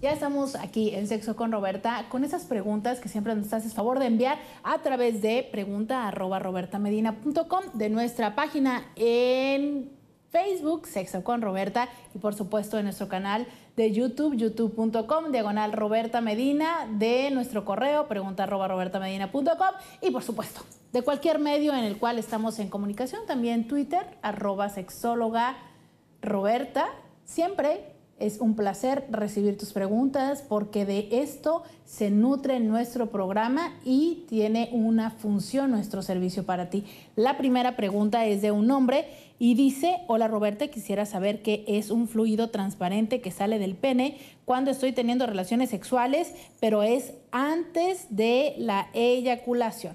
Ya estamos aquí en Sexo con Roberta con esas preguntas que siempre nos haces favor de enviar a través de pregunta pregunta.robertamedina.com de nuestra página en Facebook, Sexo con Roberta, y por supuesto en nuestro canal de YouTube, youtube.com, diagonal Roberta Medina, de nuestro correo, pregunta arroba robertamedina.com, y por supuesto de cualquier medio en el cual estamos en comunicación, también Twitter, arroba sexóloga Roberta, siempre es un placer recibir tus preguntas porque de esto se nutre nuestro programa y tiene una función nuestro servicio para ti. La primera pregunta es de un hombre y dice, hola Roberta, quisiera saber qué es un fluido transparente que sale del pene cuando estoy teniendo relaciones sexuales, pero es antes de la eyaculación.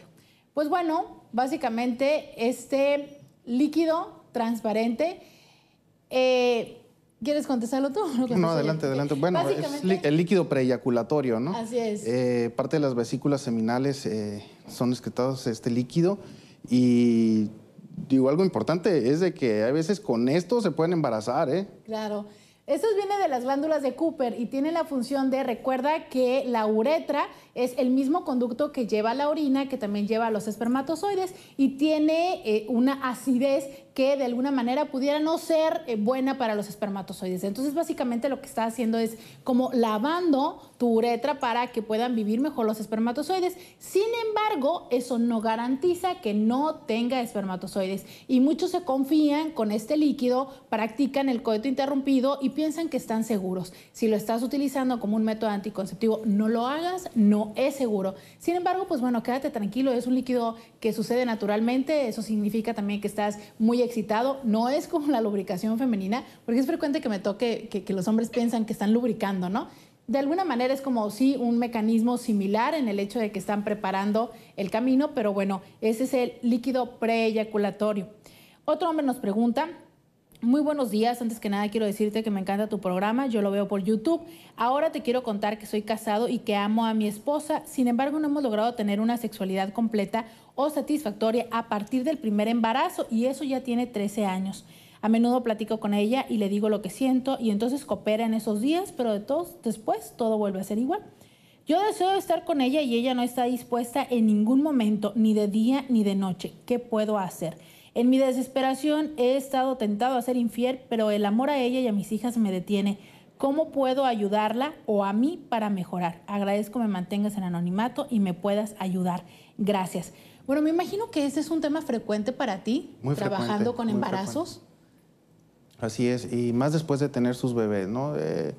Pues bueno, básicamente este líquido transparente... Eh, ¿Quieres contestarlo tú? no, adelante, adelante. Bueno, es el líquido preyaculatorio, ¿no? Así es. Eh, parte de las vesículas seminales eh, son excretados este líquido y digo algo importante es de que a veces con esto se pueden embarazar, ¿eh? Claro. Esto viene de las glándulas de Cooper y tiene la función de, recuerda que la uretra es el mismo conducto que lleva la orina, que también lleva los espermatozoides y tiene eh, una acidez que de alguna manera pudiera no ser eh, buena para los espermatozoides. Entonces, básicamente lo que está haciendo es como lavando tu uretra para que puedan vivir mejor los espermatozoides. Sin embargo, eso no garantiza que no tenga espermatozoides. Y muchos se confían con este líquido, practican el coito interrumpido y piensan que están seguros. Si lo estás utilizando como un método anticonceptivo, no lo hagas, no es seguro. Sin embargo, pues bueno, quédate tranquilo, es un líquido que sucede naturalmente, eso significa también que estás muy excitado. No es como la lubricación femenina, porque es frecuente que me toque que, los hombres piensan que están lubricando, ¿no? de alguna manera es como sí un mecanismo similar en el hecho de que están preparando el camino, pero bueno, ese es el líquido preeyaculatorio. Otro hombre nos pregunta, muy buenos días. Antes que nada quiero decirte que me encanta tu programa. Yo lo veo por YouTube. Ahora te quiero contar que soy casado y que amo a mi esposa. Sin embargo, no hemos logrado tener una sexualidad completa o satisfactoria a partir del primer embarazo y eso ya tiene 13 años. A menudo platico con ella y le digo lo que siento y entonces coopera en esos días, pero de todos después todo vuelve a ser igual. Yo deseo estar con ella y ella no está dispuesta en ningún momento, ni de día ni de noche. ¿Qué puedo hacer? En mi desesperación he estado tentado a ser infiel, pero el amor a ella y a mis hijas me detiene. ¿Cómo puedo ayudarla o a mí para mejorar? Agradezco me mantengas en anonimato y me puedas ayudar. Gracias. Bueno, me imagino que ese es un tema frecuente para ti, trabajando con embarazos. Así es, y más después de tener sus bebés, ¿no? Eh,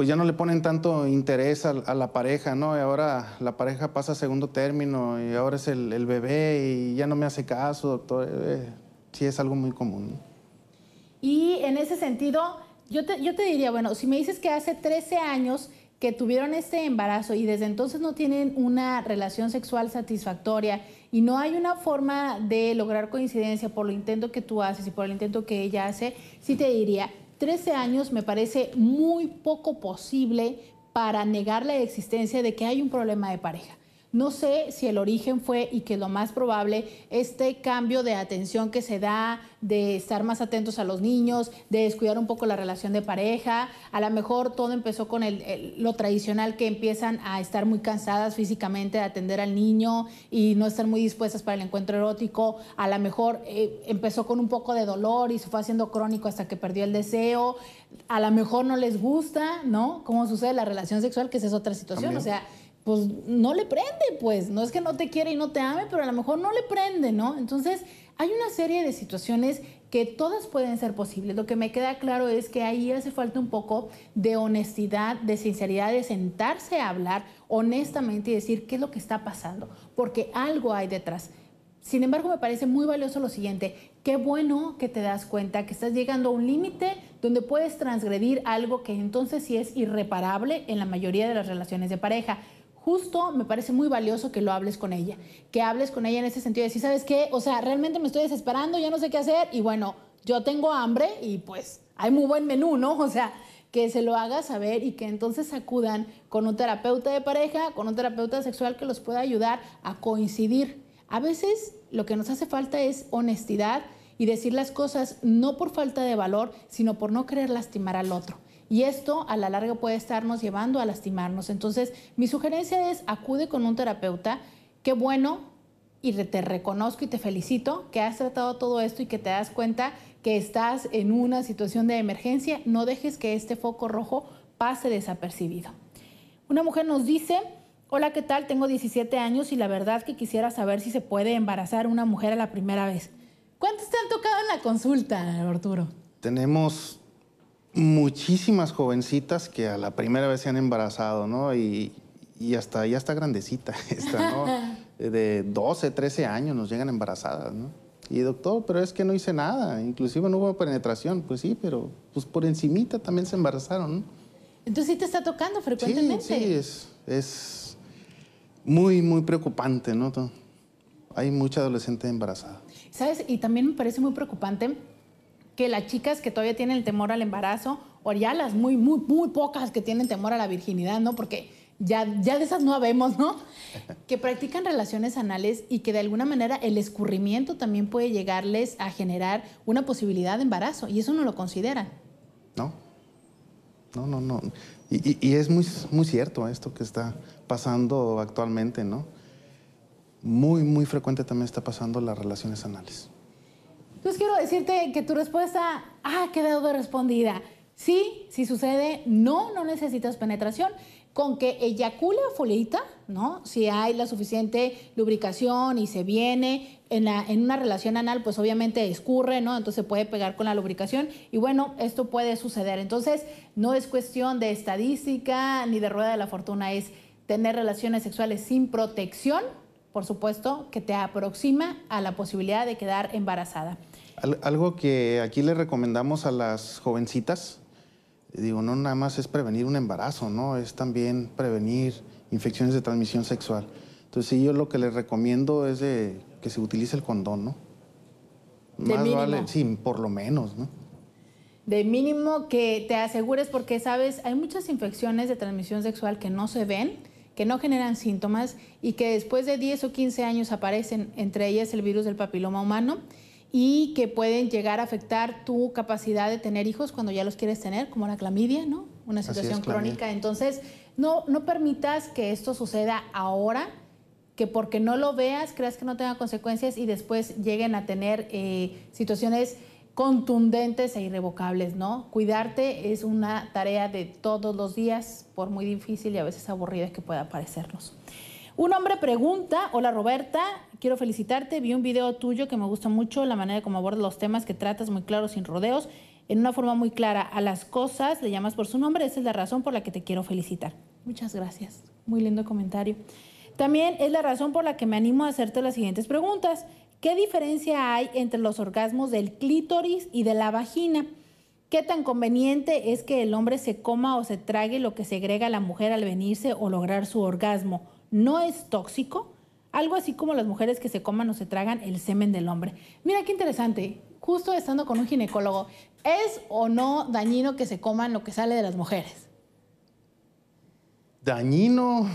pues ya no le ponen tanto interés a, la pareja, ¿no? Y ahora la pareja pasa a segundo término y ahora es el, bebé y ya no me hace caso, doctor. Eh, eh, sí, es algo muy común. Y en ese sentido, yo te, yo te diría, bueno, si me dices que hace 13 años que tuvieron este embarazo y desde entonces no tienen una relación sexual satisfactoria y no hay una forma de lograr coincidencia por lo intento que tú haces y por el intento que ella hace, sí te diría, 13 años me parece muy poco posible para negar la existencia de que hay un problema de pareja. No sé si el origen fue, y que lo más probable, este cambio de atención que se da, de estar más atentos a los niños, de descuidar un poco la relación de pareja. A lo mejor todo empezó con el, lo tradicional que empiezan a estar muy cansadas físicamente de atender al niño y no estar muy dispuestas para el encuentro erótico. A lo mejor eh, empezó con un poco de dolor y se fue haciendo crónico hasta que perdió el deseo. A lo mejor no les gusta, ¿no? ¿Cómo sucede la relación sexual, que esa es otra situación. O sea, pues no le prende, pues, no es que no te quiere y no te ame, pero a lo mejor no le prende, ¿no? Entonces, hay una serie de situaciones que todas pueden ser posibles. Lo que me queda claro es que ahí hace falta un poco de honestidad, de sinceridad, de sentarse a hablar honestamente y decir qué es lo que está pasando, porque algo hay detrás. Sin embargo, me parece muy valioso lo siguiente, qué bueno que te das cuenta que estás llegando a un límite donde puedes transgredir algo que entonces sí es irreparable en la mayoría de las relaciones de pareja justo me parece muy valioso que lo hables con ella, que hables con ella en ese sentido de decir, ¿sabes qué? O sea, realmente me estoy desesperando, ya no sé qué hacer y bueno, yo tengo hambre y pues hay muy buen menú, ¿no? O sea, que se lo haga saber y que entonces acudan con un terapeuta de pareja, con un terapeuta sexual que los pueda ayudar a coincidir. A veces lo que nos hace falta es honestidad y decir las cosas no por falta de valor, sino por no querer lastimar al otro y esto a la larga puede estarnos llevando a lastimarnos. Entonces, mi sugerencia es acude con un terapeuta, qué bueno y te reconozco y te felicito que has tratado todo esto y que te das cuenta que estás en una situación de emergencia, no dejes que este foco rojo pase desapercibido. Una mujer nos dice, hola, ¿qué tal? Tengo 17 años y la verdad que quisiera saber si se puede embarazar una mujer a la primera vez. ¿Cuántos te han tocado en la consulta, Arturo? Tenemos muchísimas jovencitas que a la primera vez se han embarazado, ¿no? Y, hasta ya está grandecita ¿no? De 12, 13 años nos llegan embarazadas, ¿no? Y doctor, pero es que no hice nada, inclusive no hubo penetración. Pues sí, pero pues por encimita también se embarazaron, ¿no? Entonces sí te está tocando frecuentemente. Sí, sí es, es muy, muy preocupante, ¿no? Hay mucha adolescente embarazada. ¿Sabes? Y también me parece muy preocupante que las chicas que todavía tienen el temor al embarazo, o ya las muy, muy, muy pocas que tienen temor a la virginidad, ¿no? Porque ya, ya de esas no habemos, ¿no? Que practican relaciones anales y que de alguna manera el escurrimiento también puede llegarles a generar una posibilidad de embarazo y eso no lo consideran. No, no, no, no. Y, y es muy, muy cierto esto que está pasando actualmente, ¿no? Muy, muy frecuente también está pasando las relaciones anales. Entonces quiero decirte que tu respuesta ha quedado respondida. Sí, si sucede, no, no necesitas penetración. Con que eyacula foliita, ¿no? Si hay la suficiente lubricación y se viene en, en una relación anal, pues obviamente escurre, ¿no? Entonces puede pegar con la lubricación y bueno, esto puede suceder. Entonces no es cuestión de estadística ni de rueda de la fortuna, es tener relaciones sexuales sin protección, por supuesto, que te aproxima a la posibilidad de quedar embarazada algo que aquí le recomendamos a las jovencitas, digo, no nada más es prevenir un embarazo, ¿no? Es también prevenir infecciones de transmisión sexual. Entonces, yo lo que les recomiendo es que se utilice el condón, ¿no? De mínimo. vale, sí, por lo menos, ¿no? De mínimo que te asegures porque, sabes, hay muchas infecciones de transmisión sexual que no se ven, que no generan síntomas y que después de 10 o 15 años aparecen, entre ellas el virus del papiloma humano y que pueden llegar a afectar tu capacidad de tener hijos cuando ya los quieres tener, como la clamidia, ¿no? Una situación crónica. Entonces, no, no permitas que esto suceda ahora, que porque no lo veas creas que no tenga consecuencias y después lleguen a tener eh, situaciones contundentes e irrevocables, ¿no? Cuidarte es una tarea de todos los días, por muy difícil y a veces aburrida que pueda parecernos. Un hombre pregunta, hola Roberta, quiero felicitarte, vi un video tuyo que me gusta mucho, la manera como abordas los temas que tratas muy claro, sin rodeos, en una forma muy clara a las cosas, le llamas por su nombre, esa es la razón por la que te quiero felicitar. Muchas gracias, muy lindo comentario. También es la razón por la que me animo a hacerte las siguientes preguntas. ¿Qué diferencia hay entre los orgasmos del clítoris y de la vagina? ¿Qué tan conveniente es que el hombre se coma o se trague lo que segrega la mujer al venirse o lograr su orgasmo? no es tóxico, algo así como las mujeres que se coman o se tragan el semen del hombre. Mira qué interesante, justo estando con un ginecólogo, ¿es o no dañino que se coman lo que sale de las mujeres? Dañino,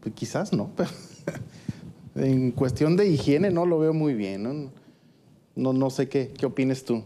pues quizás no, pero en cuestión de higiene no lo veo muy bien. No, sé qué, qué opines tú.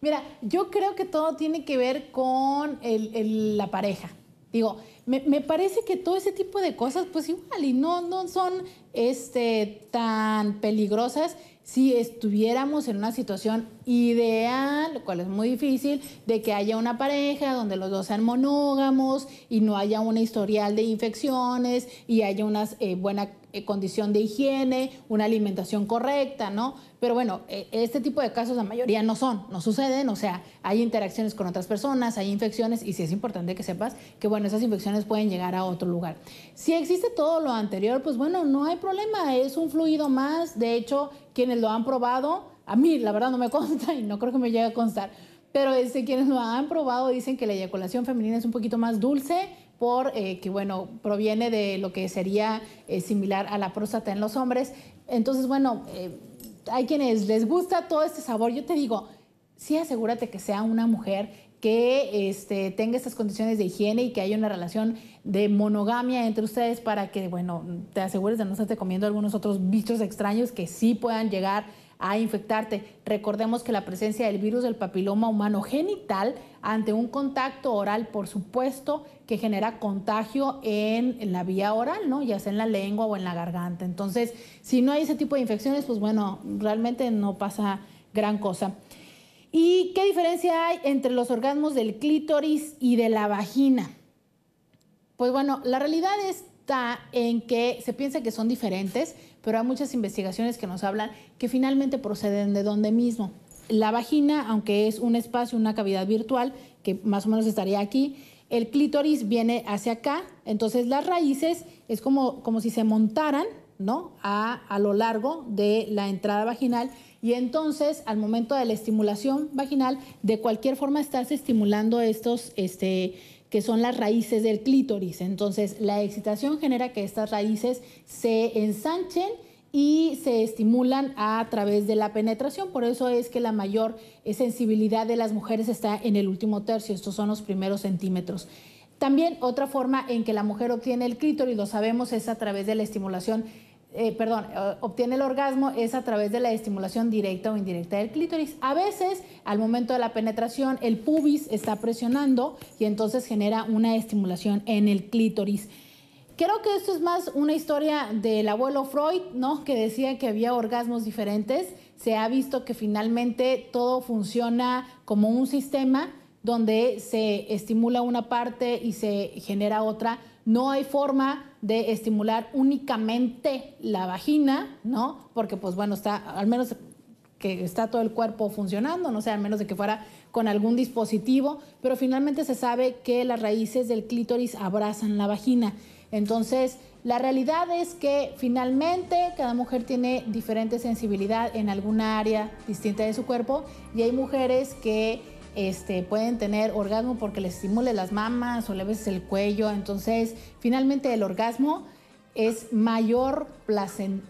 Mira, yo creo que todo tiene que ver con la pareja. Digo, me, me, parece que todo ese tipo de cosas, pues igual, y no, no son este, tan peligrosas si estuviéramos en una situación ideal, lo cual es muy difícil, de que haya una pareja donde los dos sean monógamos y no haya un historial de infecciones y haya una eh, buena eh, condición de higiene, una alimentación correcta, ¿no? Pero bueno, e, este tipo de casos la mayoría no son, no suceden, o sea, hay interacciones con otras personas, hay infecciones y sí es importante que sepas que, bueno, esas infecciones pueden llegar a otro lugar. Si existe todo lo anterior, pues bueno, no hay problema, es un fluido más, de hecho, quienes lo han probado, a mí la verdad no me consta y no creo que me llegue a constar, pero este, quienes lo han probado dicen que la eyaculación femenina es un poquito más dulce por eh, que bueno proviene de lo que sería eh, similar a la próstata en los hombres entonces bueno eh, hay quienes les gusta todo este sabor yo te digo sí asegúrate que sea una mujer que este, tenga estas condiciones de higiene y que haya una relación de monogamia entre ustedes para que, bueno, te asegures de no estarte comiendo algunos otros bichos extraños que sí puedan llegar a infectarte. Recordemos que la presencia del virus del papiloma humano genital ante un contacto oral, por supuesto, que genera contagio en, la vía oral, ¿no? Ya sea en la lengua o en la garganta. Entonces, si no hay ese tipo de infecciones, pues bueno, realmente no pasa gran cosa. ¿Y qué diferencia hay entre los orgasmos del clítoris y de la vagina? Pues bueno, la realidad está en que se piensa que son diferentes, pero hay muchas investigaciones que nos hablan que finalmente proceden de donde mismo. La vagina, aunque es un espacio, una cavidad virtual, que más o menos estaría aquí, el clítoris viene hacia acá, entonces las raíces es como, como si se montaran ¿no? a lo largo de la entrada vaginal y entonces, al momento de la estimulación vaginal, de cualquier forma estás estimulando estos, este, que son las raíces del clítoris. Entonces, la excitación genera que estas raíces se ensanchen y se estimulan a través de la penetración. Por eso es que la mayor sensibilidad de las mujeres está en el último tercio, estos son los primeros centímetros. También otra forma en que la mujer obtiene el clítoris, lo sabemos, es a través de la estimulación eh, perdón, eh, obtiene el orgasmo es a través de la estimulación directa o indirecta del clítoris. A veces, al momento de la penetración, el pubis está presionando y entonces genera una estimulación en el clítoris. Creo que esto es más una historia del abuelo Freud, ¿no? Que decía que había orgasmos diferentes. Se ha visto que finalmente todo funciona como un sistema donde se estimula una parte y se genera otra no hay forma de estimular únicamente la vagina, ¿no? Porque pues bueno, está al menos que está todo el cuerpo funcionando, no sé, al menos de que fuera con algún dispositivo, pero finalmente se sabe que las raíces del clítoris abrazan la vagina. Entonces, la realidad es que finalmente cada mujer tiene diferente sensibilidad en alguna área distinta de su cuerpo y hay mujeres que este, pueden tener orgasmo porque les estimule las mamas o le ves el cuello. Entonces, finalmente el orgasmo es mayor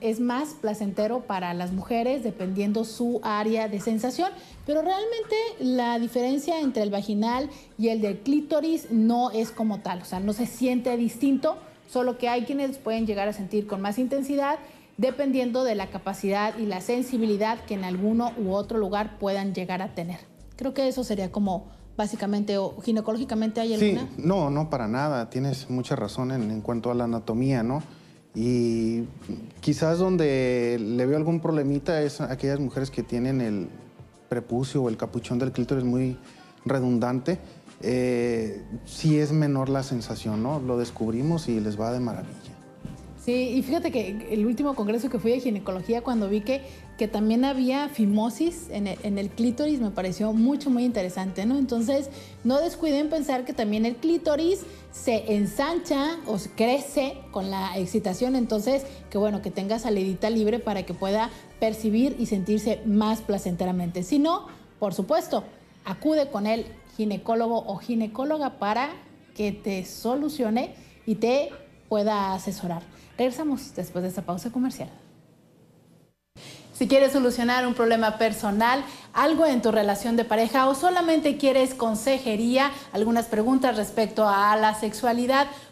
es más placentero para las mujeres dependiendo su área de sensación, pero realmente la diferencia entre el vaginal y el del clítoris no es como tal, o sea, no se siente distinto, solo que hay quienes pueden llegar a sentir con más intensidad dependiendo de la capacidad y la sensibilidad que en alguno u otro lugar puedan llegar a tener. Creo que eso sería como básicamente o ginecológicamente hay alguna. no, no para nada. Tienes mucha razón en, cuanto a la anatomía, ¿no? Y quizás donde le veo algún problemita es aquellas mujeres que tienen el prepucio o el capuchón del clítoris muy redundante. si eh, sí es menor la sensación, ¿no? Lo descubrimos y les va de maravilla. Sí, y fíjate que el último congreso que fui de ginecología, cuando vi que, que también había fimosis en el, en clítoris, me pareció mucho, muy interesante, ¿no? Entonces, no descuiden pensar que también el clítoris se ensancha o crece con la excitación, entonces, que bueno, que tengas salidita libre para que pueda percibir y sentirse más placenteramente. Si no, por supuesto, acude con el ginecólogo o ginecóloga para que te solucione y te pueda asesorar. Regresamos después de esta pausa comercial. Si quieres solucionar un problema personal, algo en tu relación de pareja o solamente quieres consejería, algunas preguntas respecto a la sexualidad,